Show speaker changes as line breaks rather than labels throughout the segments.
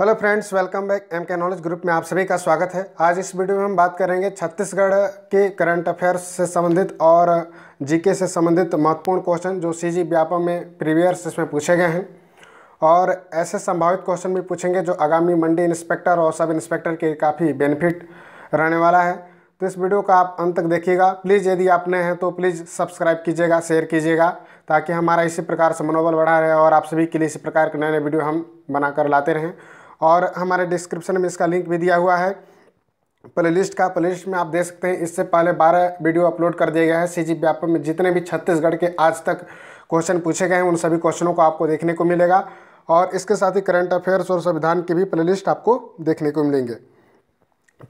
hello friends welcome back M K knowledge group में आप सभी का स्वागत है आज इस वीडियो में हम बात करेंगे छत्तीसगढ़ के करंट अफेयर्स से संबंधित और जीके से संबंधित महत्वपूर्ण क्वेश्चन जो सी जी व्यापम में प्रीवियर्स इसमें पूछे गए हैं और ऐसे संभावित क्वेश्चन भी पूछेंगे जो आगामी मंडी इंस्पेक्टर और सब इंस्पेक्टर के काफ़ी बेनिफिट रहने वाला है तो इस वीडियो का आप अंत तक देखिएगा प्लीज़ यदि आप नए हैं तो प्लीज़ सब्सक्राइब कीजिएगा शेयर कीजिएगा ताकि हमारा इसी प्रकार से मनोबल बढ़ा रहे और आप सभी के लिए इसी प्रकार के नए नए वीडियो हम बनाकर लाते रहें और हमारे डिस्क्रिप्शन में इसका लिंक भी दिया हुआ है प्लेलिस्ट का प्लेलिस्ट में आप देख सकते हैं इससे पहले 12 वीडियो अपलोड कर दिया गया है सी जी व्यापक में जितने भी छत्तीसगढ़ के आज तक क्वेश्चन पूछे गए हैं उन सभी क्वेश्चनों को आपको देखने को मिलेगा और इसके साथ ही करंट अफेयर्स और संविधान की भी प्लेलिस्ट आपको देखने को मिलेंगे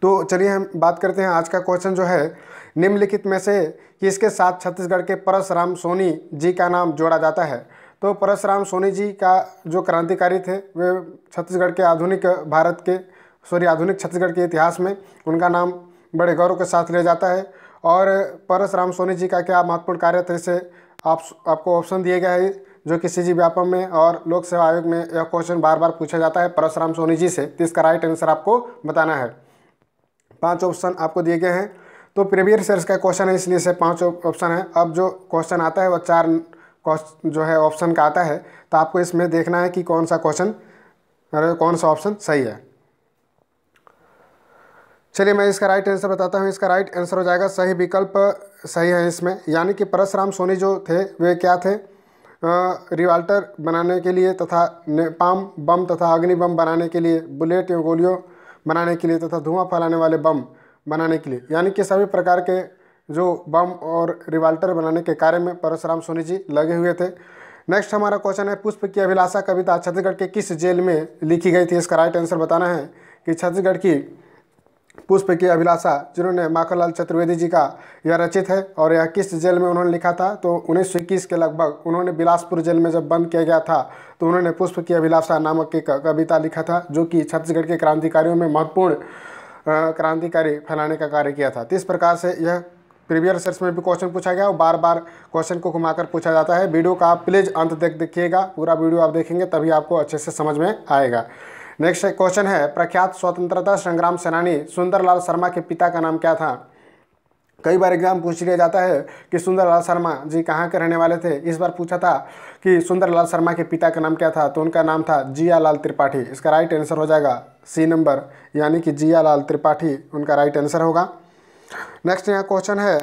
तो चलिए हम बात करते हैं आज का क्वेश्चन जो है निम्नलिखित में से किसके साथ छत्तीसगढ़ के परसराम सोनी जी का नाम जोड़ा जाता है तो परशुराम सोनी जी का जो क्रांतिकारी थे वे छत्तीसगढ़ के आधुनिक भारत के सॉरी आधुनिक छत्तीसगढ़ के इतिहास में उनका नाम बड़े गौरव के साथ लिया जाता है और परशुराम सोनी जी का क्या महत्वपूर्ण कार्य था इसे आप आपको ऑप्शन दिए गए हैं जो कि सी व्यापम में और लोक सेवा आयोग में यह क्वेश्चन बार बार पूछा जाता है परशुराम सोनी जी से तो इसका राइट आंसर आपको बताना है पाँच ऑप्शन आपको दिए गए हैं तो प्रीमियर ईयर्स का क्वेश्चन है इसलिए से पाँच ऑप्शन है अब जो क्वेश्चन आता है वह चार जो है ऑप्शन का आता है तो आपको इसमें देखना है कि कौन सा क्वेश्चन कौन सा ऑप्शन सही है चलिए मैं इसका राइट आंसर बताता हूँ इसका राइट आंसर हो जाएगा सही विकल्प सही है इसमें यानी कि परशुराम सोनी जो थे वे क्या थे रिवाल्टर बनाने के लिए तथा पाम बम तथा अग्नि बम बनाने के लिए बुलेट या गोलियों बनाने के लिए तथा धुआं फैलाने वाले बम बनाने के लिए यानी कि सभी प्रकार के जो बम और रिवाल्टर बनाने के कार्य में परशुराम सोनी जी लगे हुए थे नेक्स्ट हमारा क्वेश्चन है पुष्प की अभिलाषा कविता छत्तीसगढ़ के किस जेल में लिखी गई थी इसका राइट आंसर बताना है कि छत्तीसगढ़ की पुष्प की अभिलाषा जिन्होंने माखनलाल चतुर्वेदी जी का यह रचित है और यह किस जेल में उन्होंने लिखा था तो उन्नीस सौ इक्कीस के लगभग उन्होंने बिलासपुर जेल में जब बंद किया गया था तो उन्होंने पुष्प की अभिलाषा नामक एक कविता लिखा था जो कि छत्तीसगढ़ के क्रांतिकारियों में महत्वपूर्ण क्रांतिकारी फैलाने का कार्य किया था तो इस प्रकार से यह प्रीवियस ईयर्स में भी क्वेश्चन पूछा गया और बार बार क्वेश्चन को घुमाकर पूछा जाता है वीडियो का आप प्लीज़ अंत तक देखिएगा पूरा वीडियो आप देखेंगे तभी आपको अच्छे से समझ में आएगा नेक्स्ट क्वेश्चन है प्रख्यात स्वतंत्रता संग्राम सेनानी सुंदरलाल शर्मा के पिता का नाम क्या था कई बार एग्जाम पूछ लिया जाता है कि सुंदरलाल शर्मा जी कहाँ के रहने वाले थे इस बार पूछा था कि सुंदरलाल शर्मा के पिता का नाम क्या था तो उनका नाम था जियालाल त्रिपाठी इसका राइट आंसर हो जाएगा सी नंबर यानी कि जियालाल त्रिपाठी उनका राइट आंसर होगा नेक्स्ट यहाँ क्वेश्चन है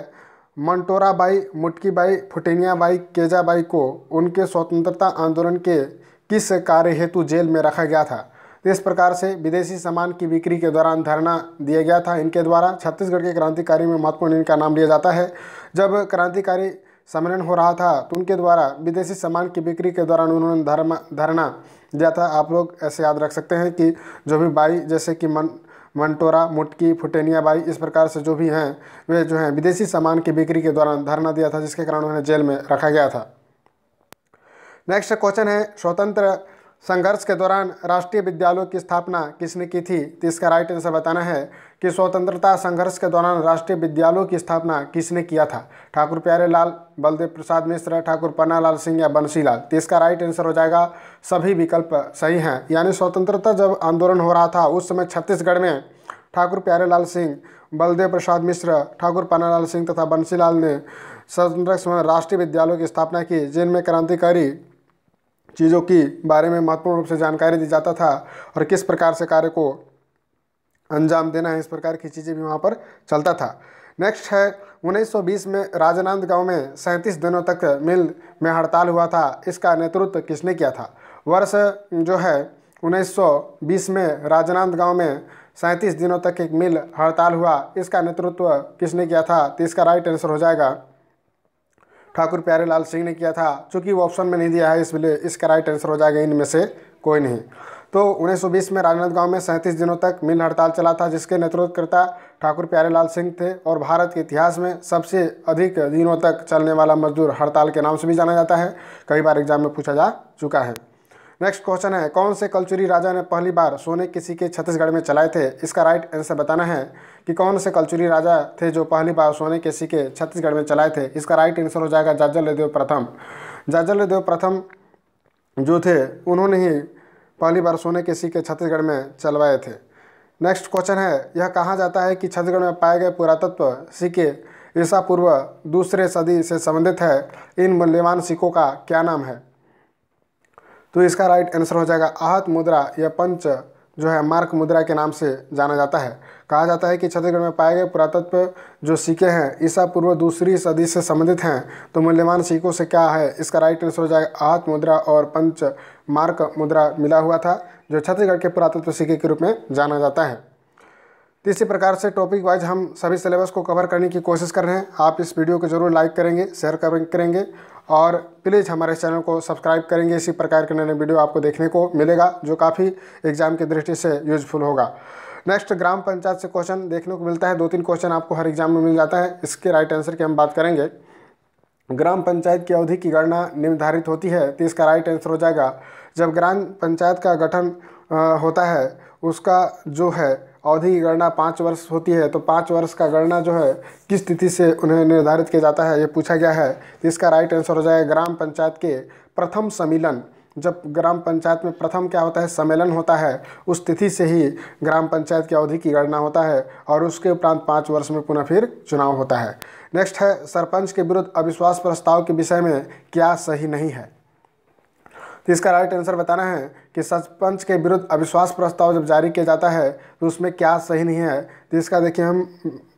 मंटोरा बाई मुटकी बाई फुटेनिया बाई केजा बाई को उनके स्वतंत्रता आंदोलन के किस कार्य हेतु जेल में रखा गया था तो इस प्रकार से विदेशी सामान की बिक्री के दौरान धरना दिया गया था इनके द्वारा छत्तीसगढ़ के क्रांतिकारी में महत्वपूर्ण इनका नाम लिया जाता है जब क्रांतिकारी सम्मेलन हो रहा था तो उनके द्वारा विदेशी सामान की बिक्री के दौरान उन्होंने धर्म धरना दिया था आप लोग ऐसे याद रख सकते हैं कि जो भी बाई जैसे कि मन मंटोरा मुटकी फुटेनिया बाई इस प्रकार से जो भी हैं वे जो हैं विदेशी सामान की बिक्री के दौरान धरना दिया था जिसके कारण उन्हें जेल में रखा गया था नेक्स्ट क्वेश्चन है स्वतंत्र संघर्ष के दौरान राष्ट्रीय विद्यालयों की स्थापना किसने की थी तो इसका राइट आंसर बताना है कि स्वतंत्रता संघर्ष के दौरान राष्ट्रीय विद्यालयों की स्थापना किसने किया था ठाकुर प्यारे लाल बलदेव प्रसाद मिश्र ठाकुर पन्नालाल सिंह या बंसी लाल तो इसका राइट आंसर हो जाएगा सभी विकल्प सही हैं यानी स्वतंत्रता जब आंदोलन हो रहा था उस समय छत्तीसगढ़ में ठाकुर प्यारेलाल सिंह बलदेव प्रसाद मिश्र ठाकुर पन्नालाल सिंह तथा बंसी लाल ने स्वतंत्र राष्ट्रीय विद्यालयों की स्थापना की जिनमें क्रांतिकारी चीज़ों की बारे में महत्वपूर्ण रूप से जानकारी दी जाता था और किस प्रकार से कार्य को अंजाम देना है इस प्रकार की चीज़ें भी वहाँ पर चलता था नेक्स्ट है 1920 में राजनांद गांव में सैंतीस दिनों तक मिल में हड़ताल हुआ था इसका नेतृत्व किसने किया था वर्ष जो है 1920 में राजनांद गांव में सैंतीस दिनों तक एक मिल हड़ताल हुआ इसका नेतृत्व किसने किया था तो इसका राइट आंसर हो जाएगा ठाकुर प्यारेलाल सिंह ने किया था चूँकि वो ऑप्शन में नहीं दिया है इसलिए इसका राइट आंसर हो जाएगा इनमें से कोई नहीं तो 1920 में राजनांदगांव में सैंतीस दिनों तक मिल हड़ताल चला था जिसके नेतृत्वकर्ता ठाकुर प्यारेलाल सिंह थे और भारत के इतिहास में सबसे अधिक दिनों तक चलने वाला मजदूर हड़ताल के नाम से भी जाना जाता है कई बार एग्जाम में पूछा जा चुका है नेक्स्ट क्वेश्चन है कौन से कलचुरी राजा ने पहली बार सोने के सिक्के छत्तीसगढ़ में चलाए थे इसका राइट आंसर बताना है कि कौन से कलचुरी राजा थे जो पहली बार सोने के सिक्के छत्तीसगढ़ में चलाए थे इसका राइट आंसर हो जाएगा देव प्रथम देव प्रथम जो थे उन्होंने ही पहली बार सोने के सिक्के छत्तीसगढ़ में चलवाए थे नेक्स्ट क्वेश्चन है यह कहा जाता है कि छत्तीसगढ़ में पाए गए पुरातत्व सिक्के ईसा पूर्व दूसरे सदी से संबंधित है इन मूल्यवान सिक्कों का क्या नाम है तो इसका राइट आंसर हो जाएगा आहत मुद्रा या पंच जो है मार्क मुद्रा के नाम से जाना जाता है कहा जाता है कि छत्तीसगढ़ में पाए गए पुरातत्व जो सिक्के हैं ईसा पूर्व दूसरी सदी से संबंधित हैं तो मूल्यवान सिक्कों से क्या है इसका राइट आंसर हो जाएगा आहत मुद्रा और पंच मार्क मुद्रा मिला हुआ था जो छत्तीसगढ़ के पुरातत्व सिक्के के रूप में जाना जाता है तो इसी प्रकार से टॉपिक वाइज हम सभी सिलेबस को कवर करने की कोशिश कर रहे हैं आप इस वीडियो को जरूर लाइक करेंगे शेयर करेंगे और प्लीज़ हमारे चैनल को सब्सक्राइब करेंगे इसी प्रकार के नए नए वीडियो आपको देखने को मिलेगा जो काफ़ी एग्जाम की दृष्टि से यूजफुल होगा नेक्स्ट ग्राम पंचायत से क्वेश्चन देखने को मिलता है दो तीन क्वेश्चन आपको हर एग्जाम में मिल जाता है इसके राइट आंसर की हम बात करेंगे ग्राम पंचायत की अवधि की गणना निर्धारित होती है तो इसका राइट आंसर हो जाएगा जब ग्राम पंचायत का गठन होता है उसका जो है अवधि की गणना पाँच वर्ष होती है तो पाँच वर्ष का गणना जो है किस तिथि से उन्हें निर्धारित किया जाता है ये पूछा गया है तो इसका राइट आंसर हो जाएगा ग्राम पंचायत के प्रथम सम्मेलन जब ग्राम पंचायत में प्रथम क्या होता है सम्मेलन होता है उस तिथि से ही ग्राम पंचायत की अवधि की गणना होता है और उसके उपरांत पाँच वर्ष में पुनः फिर चुनाव होता है नेक्स्ट है सरपंच के विरुद्ध अविश्वास प्रस्ताव के विषय में क्या सही नहीं है तो इसका राइट आंसर बताना है कि सरपंच के विरुद्ध अविश्वास प्रस्ताव जब जारी किया जाता है तो उसमें क्या सही नहीं है तो इसका देखिए हम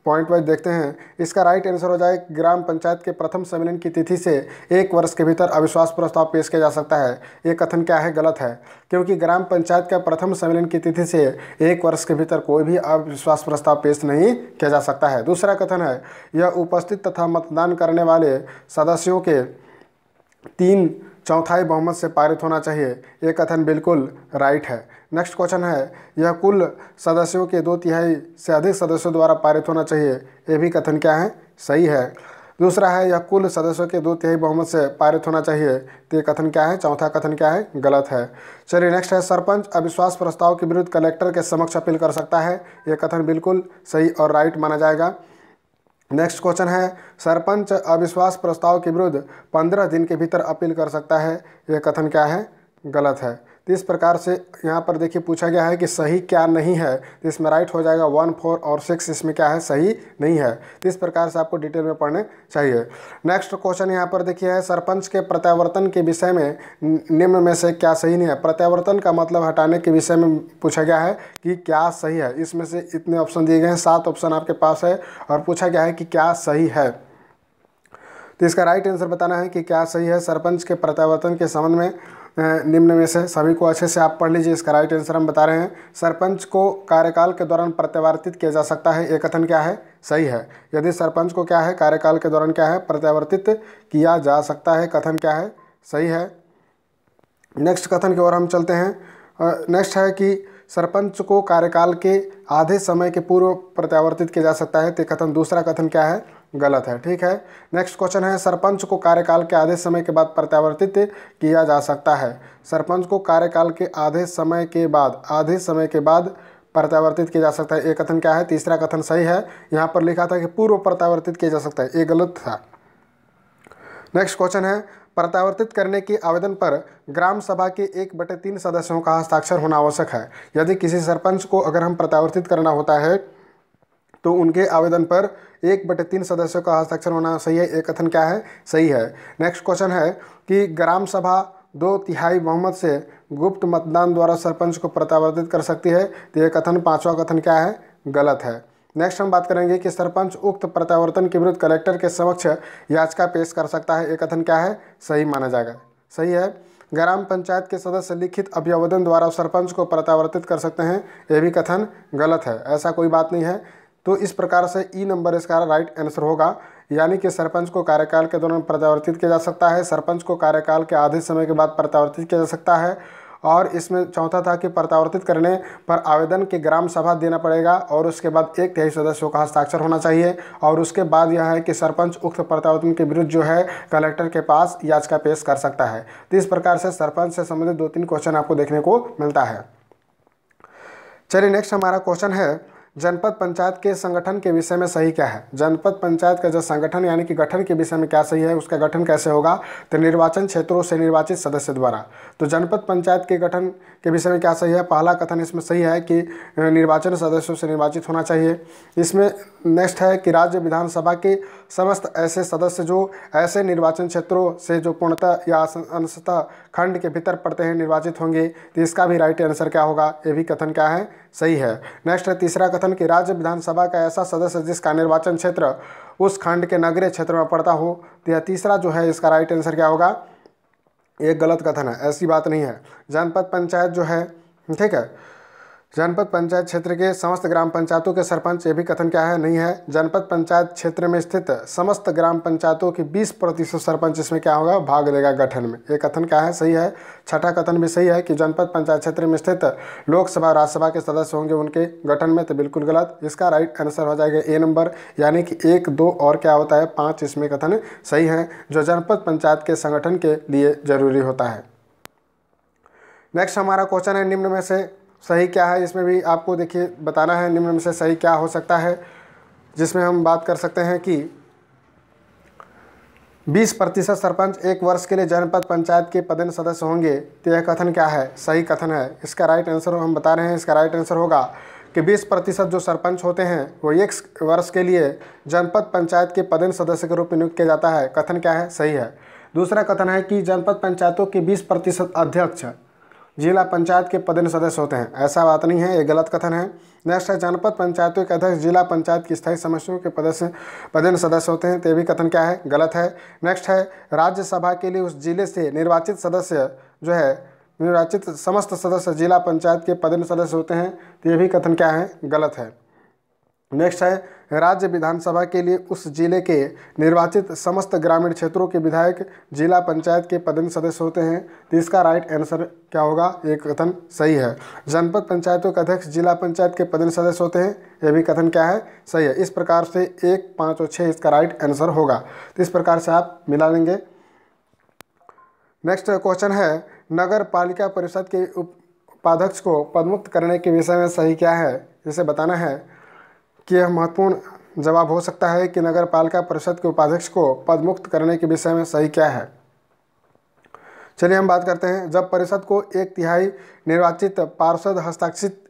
पॉइंट वाइज देखते हैं इसका राइट आंसर हो जाए ग्राम पंचायत के प्रथम सम्मेलन की तिथि से एक वर्ष के भीतर अविश्वास प्रस्ताव पेश किया जा सकता है ये कथन क्या है गलत है क्योंकि ग्राम पंचायत का प्रथम सम्मेलन की तिथि से एक वर्ष के भीतर कोई भी अविश्वास प्रस्ताव पेश नहीं किया जा सकता है दूसरा कथन है यह उपस्थित तथा मतदान करने वाले सदस्यों के तीन चौथाई बहुमत से पारित होना चाहिए ये कथन बिल्कुल राइट है नेक्स्ट क्वेश्चन है यह कुल सदस्यों के दो तिहाई से अधिक सदस्यों द्वारा पारित होना चाहिए ये भी कथन क्या है सही है दूसरा है यह कुल सदस्यों के दो तिहाई बहुमत से पारित होना चाहिए तो ये कथन क्या है चौथा कथन क्या है गलत है चलिए नेक्स्ट है सरपंच अविश्वास प्रस्ताव के विरुद्ध कलेक्टर के समक्ष अपील कर सकता है ये कथन बिल्कुल सही और राइट माना जाएगा नेक्स्ट क्वेश्चन है सरपंच अविश्वास प्रस्ताव के विरुद्ध पंद्रह दिन के भीतर अपील कर सकता है यह कथन क्या है गलत है तो इस प्रकार से यहाँ पर देखिए पूछा गया है कि सही क्या नहीं है तो इसमें राइट हो जाएगा वन फोर और सिक्स इसमें क्या है सही नहीं है तो इस प्रकार से आपको डिटेल में पढ़ने चाहिए नेक्स्ट क्वेश्चन यहाँ पर देखिए है सरपंच के प्रत्यावर्तन के विषय में निम्न में से क्या सही नहीं है प्रत्यावर्तन का मतलब हटाने के विषय में पूछा गया है कि क्या सही है इसमें से इतने ऑप्शन दिए गए हैं सात ऑप्शन आपके पास है और पूछा गया है कि क्या सही है तो इसका राइट आंसर बताना है कि क्या सही है सरपंच के प्रत्यावर्तन के संबंध में निम्न में से सभी को अच्छे से आप पढ़ लीजिए इसका राइट आंसर हम बता रहे हैं सरपंच को कार्यकाल के दौरान प्रत्यावर्तित किया जा सकता है ये कथन क्या है सही है यदि सरपंच को क्या है कार्यकाल के दौरान क्या है प्रत्यावर्तित किया जा सकता है कथन क्या है सही है नेक्स्ट कथन की ओर हम चलते हैं नेक्स्ट है कि सरपंच को कार्यकाल के आधे समय के पूर्व प्रत्यावर्तित किया जा सकता है तो कथन दूसरा कथन क्या है गलत है ठीक है नेक्स्ट क्वेश्चन है सरपंच को कार्यकाल के आधे समय के बाद प्रत्यावर्तित किया जा सकता है सरपंच को कार्यकाल के आधे समय के बाद आधे समय के बाद प्रत्यावर्तित किया जा सकता है एक कथन क्या है तीसरा कथन सही है यहाँ पर लिखा था कि पूर्व प्रत्यावर्तित किया जा सकता है ये गलत था नेक्स्ट क्वेश्चन है प्रत्यावर्तित करने के आवेदन पर ग्राम सभा के एक बटे तीन सदस्यों का हस्ताक्षर होना आवश्यक है यदि किसी सरपंच को अगर हम प्रत्यावर्तित करना होता है तो उनके आवेदन पर एक बटे तीन सदस्यों का हस्ताक्षर होना सही है एक कथन क्या है सही है नेक्स्ट क्वेश्चन है कि ग्राम सभा दो तिहाई बहुमत से गुप्त मतदान द्वारा सरपंच को प्रत्यावर्तित कर सकती है तो यह कथन पाँचवा कथन क्या है गलत है नेक्स्ट हम बात करेंगे कि सरपंच उक्त प्रत्यावर्तन के विरुद्ध कलेक्टर के समक्ष याचिका पेश कर सकता है ये कथन क्या है सही माना जाएगा सही है ग्राम पंचायत के सदस्य लिखित अभिवेदन द्वारा सरपंच को प्रत्यावर्तित कर सकते हैं यह भी कथन गलत है ऐसा कोई बात नहीं है तो इस प्रकार से ई e नंबर इसका राइट आंसर होगा यानी कि सरपंच को कार्यकाल के दौरान प्रत्यावर्तित किया जा सकता है सरपंच को कार्यकाल के आधे समय के बाद प्रत्यावर्तित किया जा सकता है और इसमें चौथा था कि प्रत्यावर्तित करने पर आवेदन के ग्राम सभा देना पड़ेगा और उसके बाद एक तिहाई सदस्यों का हस्ताक्षर होना चाहिए और उसके बाद यह है कि सरपंच उक्त प्रत्यावर्तन के विरुद्ध जो है कलेक्टर के पास याचिका पेश कर सकता है तो इस प्रकार से सरपंच से संबंधित दो तीन क्वेश्चन आपको देखने को मिलता है चलिए नेक्स्ट हमारा क्वेश्चन है जनपद पंचायत के संगठन के विषय में सही क्या है जनपद पंचायत का जो संगठन यानी कि गठन के विषय में क्या सही है उसका गठन कैसे होगा तो निर्वाचन क्षेत्रों से निर्वाचित सदस्य द्वारा तो जनपद पंचायत के गठन के विषय में क्या सही है पहला कथन इसमें सही है कि निर्वाचन सदस्यों से निर्वाचित होना चाहिए इसमें नेक्स्ट है कि राज्य विधानसभा के समस्त ऐसे सदस्य जो ऐसे निर्वाचन क्षेत्रों से जो पूर्णतः या अंशतः खंड के भीतर पड़ते हैं निर्वाचित होंगे तो इसका भी राइट आंसर क्या होगा ये भी कथन क्या है सही है नेक्स्ट है तीसरा कथन कि राज्य विधानसभा का ऐसा सदस्य जिसका निर्वाचन क्षेत्र उस खंड के नगरीय क्षेत्र में पड़ता हो तो यह तीसरा जो है इसका राइट आंसर क्या होगा एक गलत कथन है ऐसी बात नहीं है जनपद पंचायत जो है ठीक है जनपद पंचायत क्षेत्र के समस्त ग्राम पंचायतों के सरपंच ये भी कथन क्या है नहीं है जनपद पंचायत क्षेत्र में स्थित समस्त ग्राम पंचायतों के 20 प्रतिशत सरपंच इसमें क्या होगा भाग लेगा गठन में ये कथन क्या है सही है छठा कथन भी सही है कि जनपद पंचायत क्षेत्र में स्थित लोकसभा राज्यसभा के सदस्य होंगे उनके गठन में तो बिल्कुल गलत इसका राइट आंसर हो जाएगा ए नंबर यानी कि एक दो और क्या होता है पाँच इसमें कथन सही है जो जनपद पंचायत के संगठन के लिए जरूरी होता है नेक्स्ट हमारा क्वेश्चन है निम्न में से सही क्या है इसमें भी आपको देखिए बताना है निम्न में से सही क्या हो सकता है जिसमें हम बात कर सकते हैं कि 20 प्रतिशत सरपंच एक वर्ष के लिए जनपद पंचायत के पदन सदस्य होंगे तो यह कथन क्या है सही कथन है इसका राइट आंसर हम बता रहे हैं इसका राइट आंसर होगा कि 20 प्रतिशत जो सरपंच होते हैं वो एक वर्ष के लिए जनपद पंचायत के पदन सदस्य के रूप में नियुक्त किया जाता है कथन क्या है सही है दूसरा कथन है कि जनपद पंचायतों के बीस प्रतिशत अध्यक्ष जिला पंचायत के पदेन सदस्य होते हैं ऐसा बात नहीं है ये गलत कथन है नेक्स्ट है जनपद पंचायतों के अध्यक्ष जिला पंचायत की स्थायी समस्याओं के पदस्य पदेन सदस्य होते हैं तो भी कथन क्या है गलत है नेक्स्ट है राज्यसभा के लिए उस जिले से निर्वाचित सदस्य जो है निर्वाचित समस्त सदस्य जिला पंचायत के पदेन सदस्य होते हैं तो ये भी कथन क्या है गलत है नेक्स्ट है राज्य विधानसभा के लिए उस जिले के निर्वाचित समस्त ग्रामीण क्षेत्रों के विधायक जिला पंचायत के पदन सदस्य होते हैं तो इसका राइट आंसर क्या होगा ये कथन सही है जनपद पंचायतों के अध्यक्ष जिला पंचायत के पदन सदस्य होते हैं यह भी कथन क्या है सही है इस प्रकार से एक पाँच और छः इसका राइट आंसर होगा तो इस प्रकार से आप मिला लेंगे नेक्स्ट क्वेश्चन है नगर पालिका परिषद के उपाध्यक्ष को पदमुक्त करने के विषय में सही क्या है जिसे बताना है कि यह महत्वपूर्ण जवाब हो सकता है कि नगर पालिका परिषद के उपाध्यक्ष को पदमुक्त करने के विषय में सही क्या है चलिए हम बात करते हैं जब परिषद को एक तिहाई निर्वाचित पार्षद हस्ताक्षरित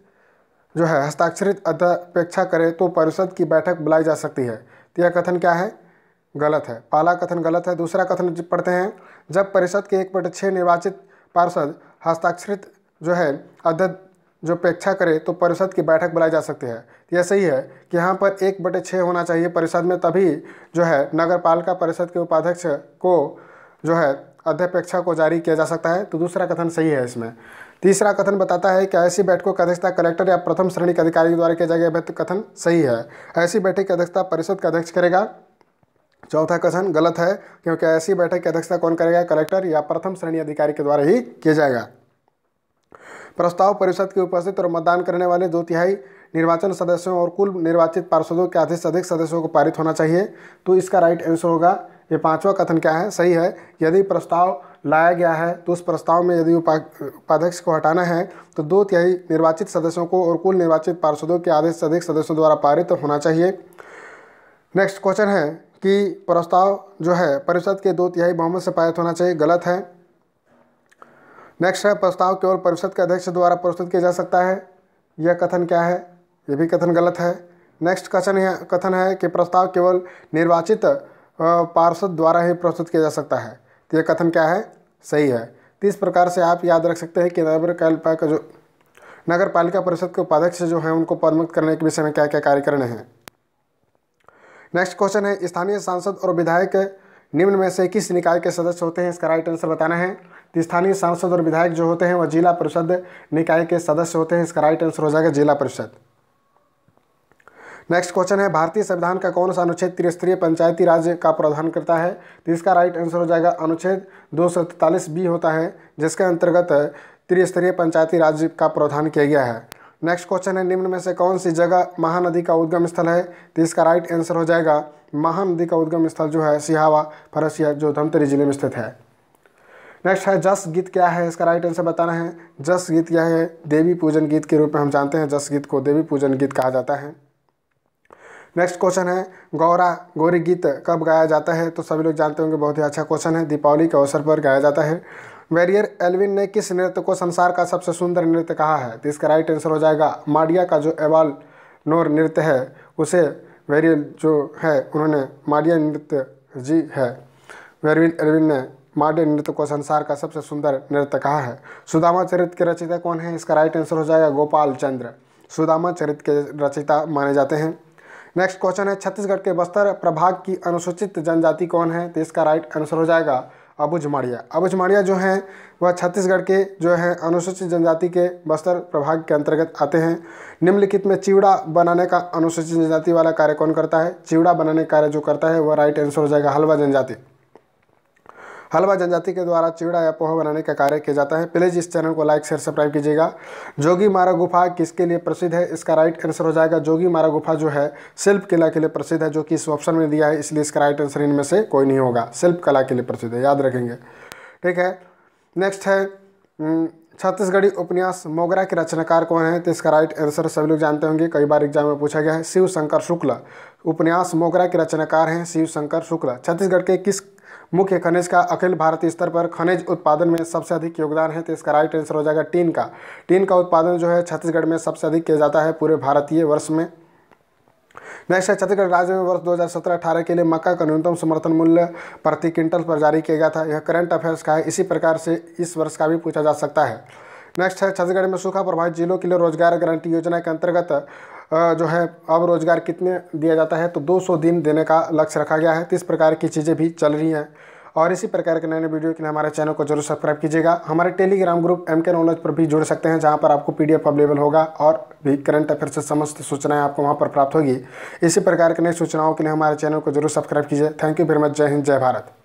जो है हस्ताक्षरित अध्यपेक्षा करे तो परिषद की बैठक बुलाई जा सकती है तो यह कथन क्या है गलत है पहला कथन गलत है दूसरा कथन पढ़ते हैं जब परिषद के एक बटे छः निर्वाचित पार्षद हस्ताक्षरित जो है अध्यक्ष जो अपेक्षा करे तो परिषद की बैठक बुलाई जा सकती है यह सही है कि यहाँ पर एक बटे छः होना चाहिए परिषद में तभी जो है नगर पालिका परिषद के उपाध्यक्ष को जो है अध्यपेक्षा को जारी किया जा सकता है तो दूसरा कथन सही है इसमें तीसरा कथन बताता है कि ऐसी बैठकों की अध्यक्षता कलेक्टर या प्रथम श्रेणी के अधिकारी द्वारा किया जाएगा कथन सही है ऐसी बैठक की अध्यक्षता परिषद का अध्यक्ष करेगा चौथा कथन गलत है क्योंकि ऐसी बैठक की अध्यक्षता कौन करेगा कलेक्टर या प्रथम श्रेणी अधिकारी के द्वारा ही किया जाएगा प्रस्ताव परिषद की उपस्थित और मतदान करने वाले दो तिहाई निर्वाचन सदस्यों और कुल निर्वाचित पार्षदों के आधे से अधिक सदस्यों को पारित होना चाहिए तो इसका राइट आंसर होगा ये पांचवा कथन क्या है सही है यदि प्रस्ताव लाया गया है तो उस प्रस्ताव में यदि उपाध्यक्ष को हटाना है तो दो तिहाई निर्वाचित सदस्यों को और कुल निर्वाचित पार्षदों के आधे से अधिक सदस्यों द्वारा पारित होना चाहिए नेक्स्ट क्वेश्चन है कि प्रस्ताव जो है परिषद के दो तिहाई बहुमत से पारित होना चाहिए गलत है नेक्स्ट है प्रस्ताव केवल परिषद के अध्यक्ष द्वारा प्रस्तुत किया जा सकता है यह कथन क्या है यह भी कथन गलत है नेक्स्ट कथन है कथन है कि प्रस्ताव केवल निर्वाचित पार्षद द्वारा ही प्रस्तुत किया जा सकता है तो यह कथन क्या है सही है तो इस प्रकार से आप याद रख सकते हैं कि नगर पालिका जो नगर पालिका परिषद के उपाध्यक्ष जो हैं उनको पदमुक्त करने के विषय में क्या क्या कार्य करने हैं नेक्स्ट क्वेश्चन है स्थानीय सांसद और विधायक निम्न में से किस निकाय के सदस्य होते हैं इसका राइट आंसर बताना है तो स्थानीय सांसद और विधायक जो होते हैं वह जिला परिषद निकाय के सदस्य होते हैं इसका राइट आंसर हो जाएगा जिला परिषद नेक्स्ट क्वेश्चन है भारतीय संविधान का कौन सा अनुच्छेद त्रिस्तरीय पंचायती राज्य का प्रावधान करता है तो इसका राइट आंसर हो जाएगा अनुच्छेद दो बी होता है जिसके अंतर्गत त्रिस्तरीय पंचायती राज्य का प्रावधान किया गया है नेक्स्ट क्वेश्चन है निम्न में से कौन सी जगह महानदी का उद्गम स्थल है तो इसका राइट आंसर हो जाएगा महानदी का उद्गम स्थल जो है सिहावा फरसिया जो धमतरी जिले में स्थित है नेक्स्ट है जस गीत क्या है इसका राइट आंसर बताना है जस गीत क्या है देवी पूजन गीत के रूप में हम जानते हैं जस गीत को देवी पूजन गीत कहा जाता है नेक्स्ट क्वेश्चन है गौरा गौरी गीत कब गाया जाता है तो सभी लोग जानते होंगे बहुत ही अच्छा क्वेश्चन है दीपावली के अवसर पर गाया जाता है वेरियर एलविन ने किस नृत्य को संसार का सबसे सुंदर नृत्य कहा है तो इसका राइट आंसर हो जाएगा माडिया का जो एवाल नोर नृत्य है उसे वेरियल जो है उन्होंने माडिया नृत्य जी है वेरविन एलविन ने मॉडर्न नृत्य को संसार का सबसे सुंदर नृत्य कहा है सुदामा चरित के रचयिता कौन है इसका राइट आंसर हो जाएगा गोपाल चंद्र सुदामा चरित के रचयिता माने जाते हैं नेक्स्ट क्वेश्चन है छत्तीसगढ़ के बस्तर प्रभाग की अनुसूचित जनजाति कौन है तो इसका राइट आंसर हो जाएगा अबुझमाड़िया माड़िया जो हैं वह छत्तीसगढ़ के जो हैं अनुसूचित जनजाति के बस्तर प्रभाग के अंतर्गत आते हैं निम्नलिखित में चिवड़ा बनाने का अनुसूचित जनजाति वाला कार्य कौन करता है चिवड़ा बनाने का कार्य जो करता है वह राइट आंसर हो जाएगा हलवा जनजाति हलवा जनजाति के द्वारा चिवड़ा या पोहा बनाने का कार्य किया जाता है प्लीज़ इस चैनल को लाइक शेयर सब्सक्राइब कीजिएगा जोगी मारा गुफा किसके लिए प्रसिद्ध है इसका राइट आंसर हो जाएगा जोगी मारा गुफा जो है शिल्प कला के लिए प्रसिद्ध है जो कि इस ऑप्शन में दिया है इसलिए इसका राइट आंसर इनमें से कोई नहीं होगा शिल्प कला के लिए प्रसिद्ध है याद रखेंगे ठीक है नेक्स्ट है हम्म, छत्तीसगढ़ी उपन्यास मोगरा के रचनाकार कौन है तो इसका राइट आंसर सभी लोग जानते होंगे कई बार एग्जाम में पूछा गया है शिव शंकर शुक्ल उपन्यास मोगरा के रचनाकार हैं शिव शंकर शुक्ल छत्तीसगढ़ के किस मुख्य खनिज का अखिल भारतीय स्तर पर खनिज उत्पादन में सबसे अधिक योगदान है तो इसका राइट आंसर हो जाएगा टीन का टीन का उत्पादन जो है छत्तीसगढ़ में सबसे अधिक किया जाता है पूरे भारतीय वर्ष में नेक्स्ट है छत्तीसगढ़ राज्य में वर्ष 2017-18 के लिए मक्का का न्यूनतम समर्थन मूल्य प्रति क्विंटल पर जारी किया गया था यह करंट अफेयर्स का है इसी प्रकार से इस वर्ष का भी पूछा जा सकता है नेक्स्ट है छत्तीसगढ़ में सूखा प्रभावित जिलों के लिए रोजगार गारंटी योजना के अंतर्गत जो है अब रोज़गार कितने दिया जाता है तो 200 दिन देने का लक्ष्य रखा गया है तो इस प्रकार की चीज़ें भी चल रही हैं और इसी प्रकार के नए नए वीडियो के लिए हमारे चैनल को जरूर सब्सक्राइब कीजिएगा हमारे Telegram group M K knowledge पर भी जुड़ सकते हैं जहाँ पर आपको पी डी अवेलेबल होगा और भी करंट अफेयर से समस्त सूचनाएं आपको वहाँ पर प्राप्त होगी इसी प्रकार के नई सूचनाओं के लिए हमारे चैनल को जरूर सब्सक्राइब कीजिए थैंक यू वेरी मच जय हिंद जय भारत